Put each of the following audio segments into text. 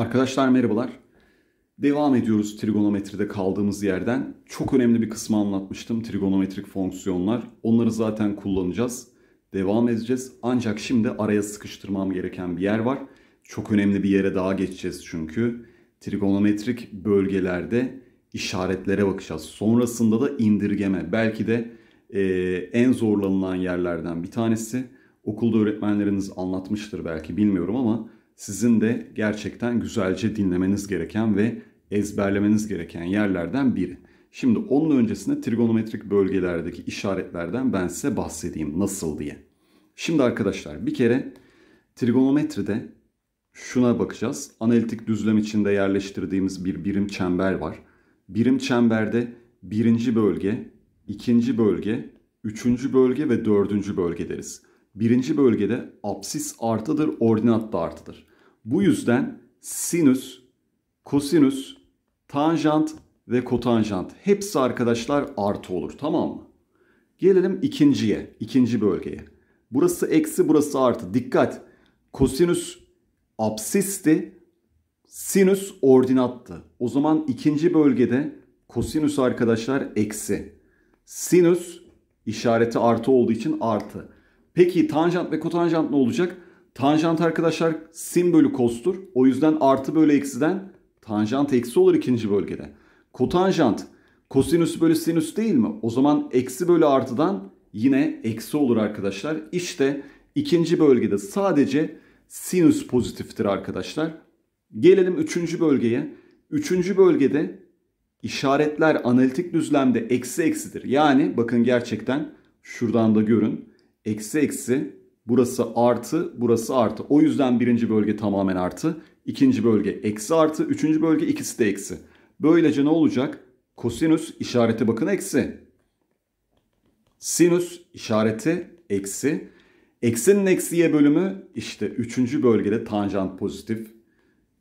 Arkadaşlar merhabalar. Devam ediyoruz trigonometride kaldığımız yerden. Çok önemli bir kısmı anlatmıştım trigonometrik fonksiyonlar. Onları zaten kullanacağız. Devam edeceğiz. Ancak şimdi araya sıkıştırmam gereken bir yer var. Çok önemli bir yere daha geçeceğiz çünkü. Trigonometrik bölgelerde işaretlere bakacağız. Sonrasında da indirgeme. Belki de e, en zorlanılan yerlerden bir tanesi. Okulda öğretmenleriniz anlatmıştır belki bilmiyorum ama sizin de gerçekten güzelce dinlemeniz gereken ve ezberlemeniz gereken yerlerden biri. Şimdi onun öncesinde trigonometrik bölgelerdeki işaretlerden ben size bahsedeyim nasıl diye. Şimdi arkadaşlar bir kere trigonometride şuna bakacağız. Analitik düzlem içinde yerleştirdiğimiz bir birim çember var. Birim çemberde birinci bölge, ikinci bölge, üçüncü bölge ve dördüncü bölge deriz. Birinci bölgede absis artıdır, ordinat da artıdır. Bu yüzden sinüs, kosinüs, tanjant ve kotanjant hepsi arkadaşlar artı olur tamam mı? Gelelim ikinciye, ikinci bölgeye. Burası eksi burası artı. Dikkat kosinüs absisti, sinüs ordinattı. O zaman ikinci bölgede kosinüs arkadaşlar eksi. Sinüs işareti artı olduğu için artı. Peki tanjant ve kotanjant ne olacak? Tanjant arkadaşlar sin bölü kostur. O yüzden artı bölü eksiden tanjant eksi olur ikinci bölgede. Kotanjant kosinüs bölü sinüs değil mi? O zaman eksi bölü artıdan yine eksi olur arkadaşlar. İşte ikinci bölgede sadece sinüs pozitiftir arkadaşlar. Gelelim üçüncü bölgeye. Üçüncü bölgede işaretler analitik düzlemde eksi eksidir. Yani bakın gerçekten şuradan da görün. Eksi eksi Burası artı, burası artı. O yüzden birinci bölge tamamen artı. ikinci bölge eksi artı. Üçüncü bölge ikisi de eksi. Böylece ne olacak? Kosinüs işareti bakın eksi. Sinüs işareti eksi. Eksinin eksiye bölümü işte üçüncü bölgede tanjant pozitif.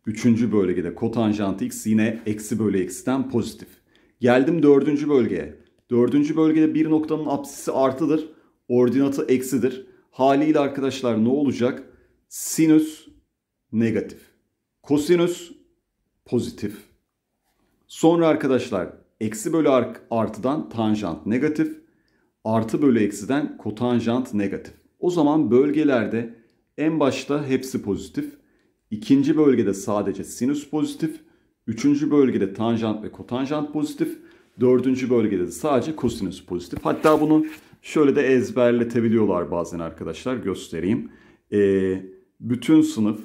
Üçüncü bölgede kotanjant x yine eksi bölü eksiden pozitif. Geldim dördüncü bölgeye. Dördüncü bölgede bir noktanın apsisi artıdır. Ordinatı eksidir. Haliyle arkadaşlar ne olacak? Sinüs negatif. Kosinüs pozitif. Sonra arkadaşlar eksi bölü artıdan tanjant negatif. Artı bölü eksiden kotanjant negatif. O zaman bölgelerde en başta hepsi pozitif. ikinci bölgede sadece sinüs pozitif. Üçüncü bölgede tanjant ve kotanjant pozitif. Dördüncü bölgede de sadece kosinüs pozitif. Hatta bunu Şöyle de ezberletebiliyorlar bazen arkadaşlar. Göstereyim. E, bütün sınıf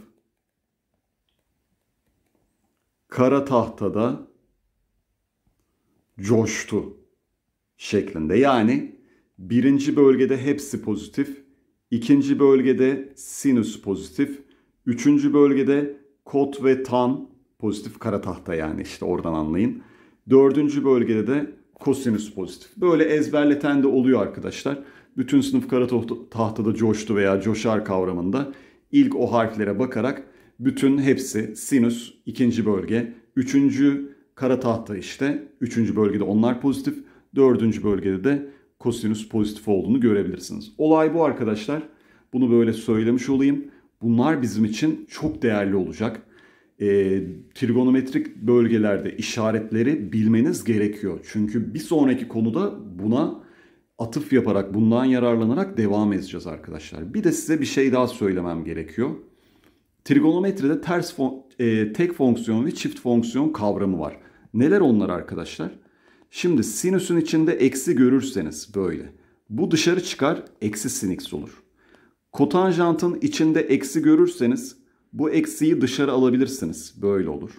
kara tahtada coştu şeklinde. Yani birinci bölgede hepsi pozitif, ikinci bölgede sinüs pozitif, üçüncü bölgede kot ve tan pozitif kara tahta yani işte oradan anlayın. Dördüncü bölgede de kosinüs pozitif. Böyle ezberleten de oluyor arkadaşlar. Bütün sınıf kara tahtada coştu veya coşar kavramında ilk o harflere bakarak bütün hepsi sinüs ikinci bölge, üçüncü kara tahta işte üçüncü bölgede onlar pozitif, dördüncü bölgede de kosinüs pozitif olduğunu görebilirsiniz. Olay bu arkadaşlar. Bunu böyle söylemiş olayım. Bunlar bizim için çok değerli olacak e, trigonometrik bölgelerde işaretleri bilmeniz gerekiyor. Çünkü bir sonraki konuda buna atıf yaparak, bundan yararlanarak devam edeceğiz arkadaşlar. Bir de size bir şey daha söylemem gerekiyor. Trigonometride ters fon e, tek fonksiyon ve çift fonksiyon kavramı var. Neler onlar arkadaşlar? Şimdi sinüsün içinde eksi görürseniz böyle. Bu dışarı çıkar eksi sinüs olur. Kotanjantın içinde eksi görürseniz bu eksiyi dışarı alabilirsiniz. Böyle olur.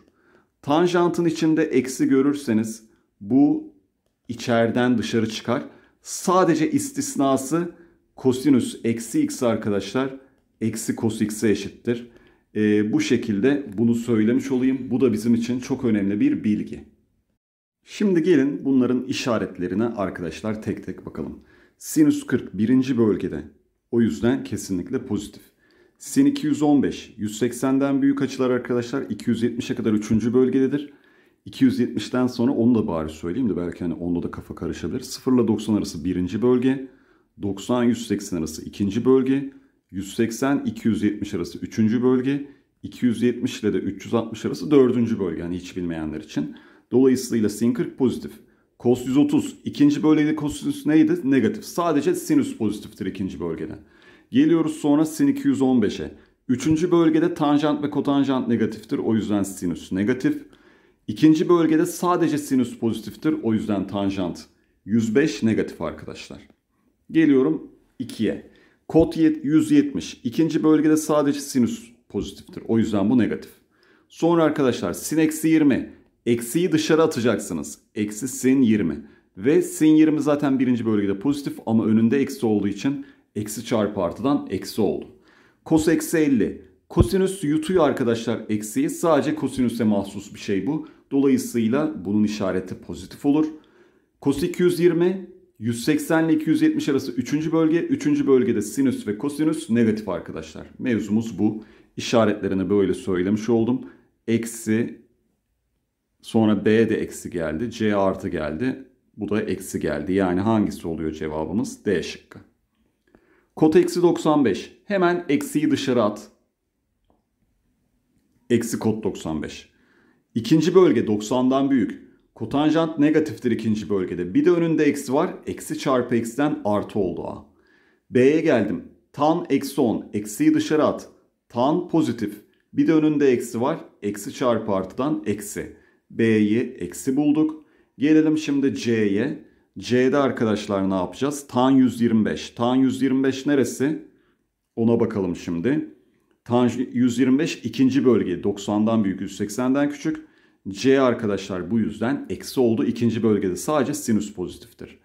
Tanjantın içinde eksi görürseniz bu içeriden dışarı çıkar. Sadece istisnası kosinüs eksi x arkadaşlar eksi kos x'e eşittir. Ee, bu şekilde bunu söylemiş olayım. Bu da bizim için çok önemli bir bilgi. Şimdi gelin bunların işaretlerine arkadaşlar tek tek bakalım. Sinüs 40 birinci bölgede. O yüzden kesinlikle pozitif. Sin 215 180'den büyük açılar arkadaşlar 270'e kadar 3. bölgededir. 270'ten sonra onu da bari söyleyeyim de belki hani onda da kafa karışabilir. 0 ile 90 arası 1. bölge, 90-180 arası 2. bölge, 180-270 arası 3. bölge, 270 ile de 360 arası 4. bölge yani hiç bilmeyenler için. Dolayısıyla sin 40 pozitif. Cos 130 ikinci bölgede cos neydi? Negatif. Sadece sinüs pozitiftir ikinci bölgede. Geliyoruz sonra sin 215'e. Üçüncü bölgede tanjant ve kotanjant negatiftir. O yüzden sinüs negatif. İkinci bölgede sadece sinüs pozitiftir. O yüzden tanjant 105 negatif arkadaşlar. Geliyorum 2'ye. Kot 170. İkinci bölgede sadece sinüs pozitiftir. O yüzden bu negatif. Sonra arkadaşlar sin eksi 20. Eksiyi dışarı atacaksınız. Eksi sin 20. Ve sin 20 zaten birinci bölgede pozitif ama önünde eksi olduğu için Eksi çarpı artıdan eksi oldu. Kos eksi 50. Kosinüs yutuyor arkadaşlar eksiyi. Sadece kosinüse mahsus bir şey bu. Dolayısıyla bunun işareti pozitif olur. Kos 220 180 ile 270 arası 3. bölge. 3. bölgede sinüs ve kosinüs negatif arkadaşlar. Mevzumuz bu. İşaretlerini böyle söylemiş oldum. Eksi sonra B de eksi geldi. C artı geldi. Bu da eksi geldi. Yani hangisi oluyor cevabımız? D şıkkı. Kot eksi 95. Hemen eksiyi dışarı at. Eksi kot 95. İkinci bölge 90'dan büyük. Kotanjant negatiftir ikinci bölgede. Bir de önünde eksi var. Eksi çarpı eksiden artı oldu A. B'ye geldim. Tan eksi 10. Eksiyi dışarı at. Tan pozitif. Bir de önünde eksi var. Eksi çarpı artıdan eksi. B'yi eksi bulduk. Gelelim şimdi C'ye. C'de arkadaşlar ne yapacağız? Tan 125. Tan 125 neresi? Ona bakalım şimdi. Tan 125 ikinci bölge. 90'dan büyük 180'den küçük. C arkadaşlar bu yüzden eksi oldu. ikinci bölgede sadece sinüs pozitiftir.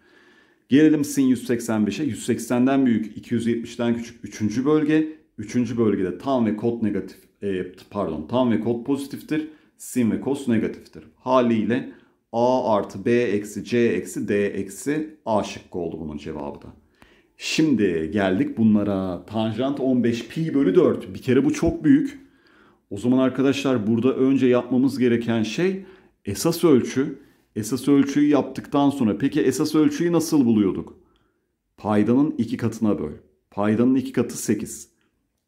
Gelelim sin 185'e. 180'den büyük 270'den küçük 3. bölge. 3. bölgede tan ve kod negatif e, pardon tan ve kod pozitiftir. Sin ve kos negatiftir. Haliyle A artı B eksi C eksi D eksi A şıkkı oldu bunun cevabı da. Şimdi geldik bunlara. Tanjant 15 pi bölü 4. Bir kere bu çok büyük. O zaman arkadaşlar burada önce yapmamız gereken şey esas ölçü. Esas ölçüyü yaptıktan sonra peki esas ölçüyü nasıl buluyorduk? Paydanın iki katına böl. Paydanın iki katı 8.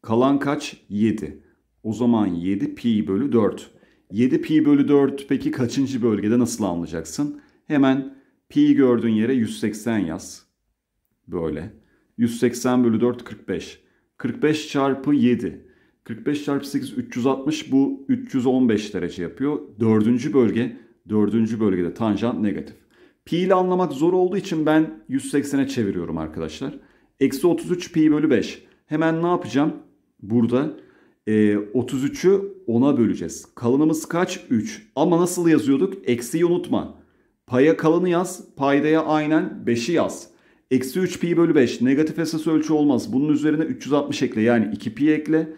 Kalan kaç? 7. O zaman 7 pi bölü 4. 7 pi bölü 4 peki kaçıncı bölgede nasıl anlayacaksın? Hemen pi gördüğün yere 180 yaz. Böyle. 180 bölü 4 45. 45 çarpı 7. 45 çarpı 8 360 bu 315 derece yapıyor. Dördüncü bölge, dördüncü bölgede tanjant negatif. Pi ile anlamak zor olduğu için ben 180'e çeviriyorum arkadaşlar. Eksi 33 pi bölü 5. Hemen ne yapacağım? Burada 33'ü ee, 10'a böleceğiz. Kalınımız kaç? 3. Ama nasıl yazıyorduk? Eksiyi unutma. Paya kalını yaz. Paydaya aynen 5'i yaz. Eksi 3 pi bölü 5. Negatif esas ölçü olmaz. Bunun üzerine 360 ekle. Yani 2 pi ekle.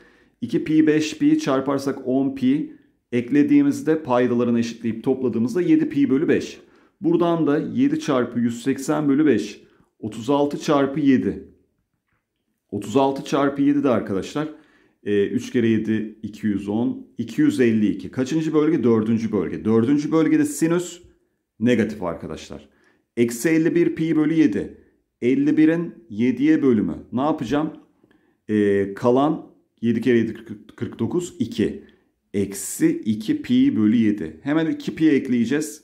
2 pi 5 pi çarparsak 10 pi eklediğimizde paydalarını eşitleyip topladığımızda 7 pi bölü 5. Buradan da 7 çarpı 180 bölü 5. 36 çarpı 7. 36 çarpı 7 de arkadaşlar e, ee, 3 kere 7 210. 252. Kaçıncı bölge? Dördüncü bölge. Dördüncü bölgede sinüs negatif arkadaşlar. Eksi 51 pi bölü 7. 51'in 7'ye bölümü. Ne yapacağım? E, kalan 7 kere 7 49 2. Eksi 2 pi bölü 7. Hemen 2 pi ekleyeceğiz.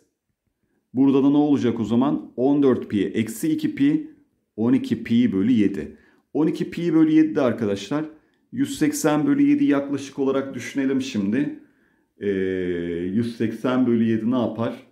Burada da ne olacak o zaman? 14 pi eksi 2 pi 12 pi bölü 7. 12 pi bölü 7 de arkadaşlar 180 bölü 7 yaklaşık olarak düşünelim şimdi. Ee, 180 bölü 7 ne yapar?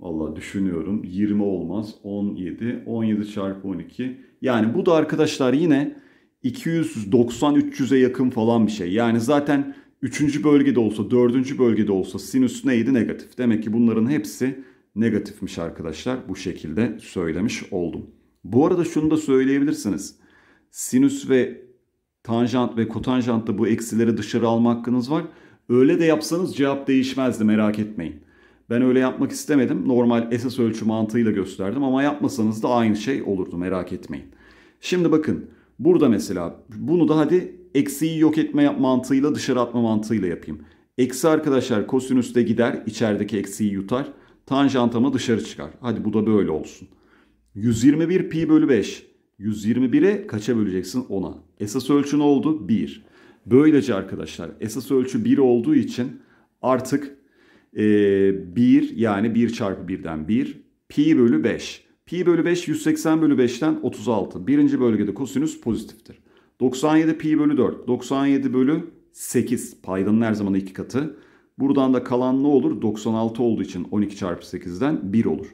Valla düşünüyorum 20 olmaz 17 17 çarpı 12 yani bu da arkadaşlar yine 290-300'e yakın falan bir şey yani zaten 3. bölgede olsa 4. bölgede olsa sinüs neydi negatif demek ki bunların hepsi negatifmiş arkadaşlar bu şekilde söylemiş oldum. Bu arada şunu da söyleyebilirsiniz sinüs ve tanjant ve kotanjantta bu eksileri dışarı alma hakkınız var. Öyle de yapsanız cevap değişmezdi merak etmeyin. Ben öyle yapmak istemedim. Normal esas ölçü mantığıyla gösterdim ama yapmasanız da aynı şey olurdu merak etmeyin. Şimdi bakın burada mesela bunu da hadi eksiyi yok etme mantığıyla dışarı atma mantığıyla yapayım. Eksi arkadaşlar kosinüs de gider içerideki eksiyi yutar. Tanjant ama dışarı çıkar. Hadi bu da böyle olsun. 121 pi bölü 5 121'e kaça böleceksin? 10'a. Esas ölçü ne oldu? 1. Böylece arkadaşlar esas ölçü 1 olduğu için artık e, 1 yani 1 çarpı 1'den 1 pi bölü 5. Pi bölü 5 180 bölü 5'ten 36. Birinci bölgede kosinüs pozitiftir. 97 pi bölü 4. 97 bölü 8. Paydanın her zaman iki katı. Buradan da kalan ne olur? 96 olduğu için 12 çarpı 8'den 1 olur.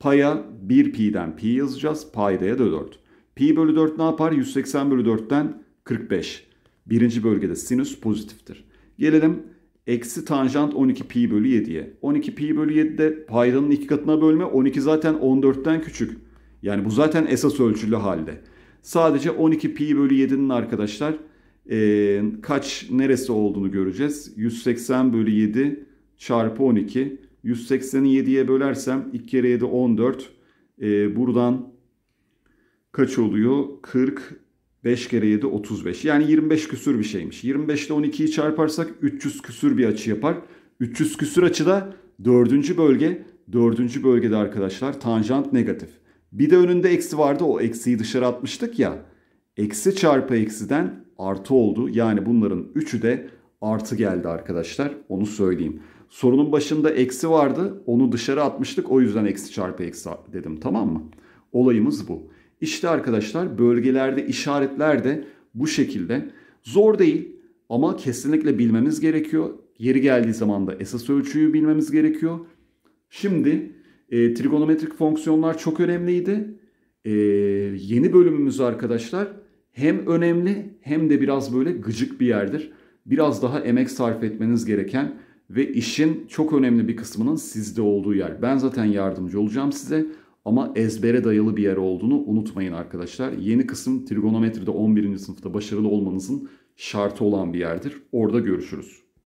Paya 1 pi'den pi yazacağız. Paydaya da 4. Pi bölü 4 ne yapar? 180 bölü 4'ten 45. Birinci bölgede sinüs pozitiftir. Gelelim eksi tanjant 12 pi bölü 7'ye. 12 pi bölü 7'de paydanın iki katına bölme 12 zaten 14'ten küçük. Yani bu zaten esas ölçülü halde. Sadece 12 pi bölü 7'nin arkadaşlar e, kaç neresi olduğunu göreceğiz. 180 bölü 7 çarpı 12. 180'i 7'ye bölersem 2 kere 7 14. E, buradan kaç oluyor? 40 5 kere 7 35. Yani 25 küsür bir şeymiş. 25 ile 12'yi çarparsak 300 küsür bir açı yapar. 300 küsür açıda 4. bölge. 4. bölgede arkadaşlar tanjant negatif. Bir de önünde eksi vardı. O eksiyi dışarı atmıştık ya. Eksi çarpı eksiden artı oldu. Yani bunların üçü de artı geldi arkadaşlar. Onu söyleyeyim. Sorunun başında eksi vardı. Onu dışarı atmıştık. O yüzden eksi çarpı eksi dedim. Tamam mı? Olayımız bu. İşte arkadaşlar bölgelerde işaretler de bu şekilde. Zor değil ama kesinlikle bilmemiz gerekiyor. Yeri geldiği zaman da esas ölçüyü bilmemiz gerekiyor. Şimdi e, trigonometrik fonksiyonlar çok önemliydi. E, yeni bölümümüz arkadaşlar hem önemli hem de biraz böyle gıcık bir yerdir. Biraz daha emek sarf etmeniz gereken ve işin çok önemli bir kısmının sizde olduğu yer. Ben zaten yardımcı olacağım size ama ezbere dayalı bir yer olduğunu unutmayın arkadaşlar. Yeni kısım trigonometride 11. sınıfta başarılı olmanızın şartı olan bir yerdir. Orada görüşürüz.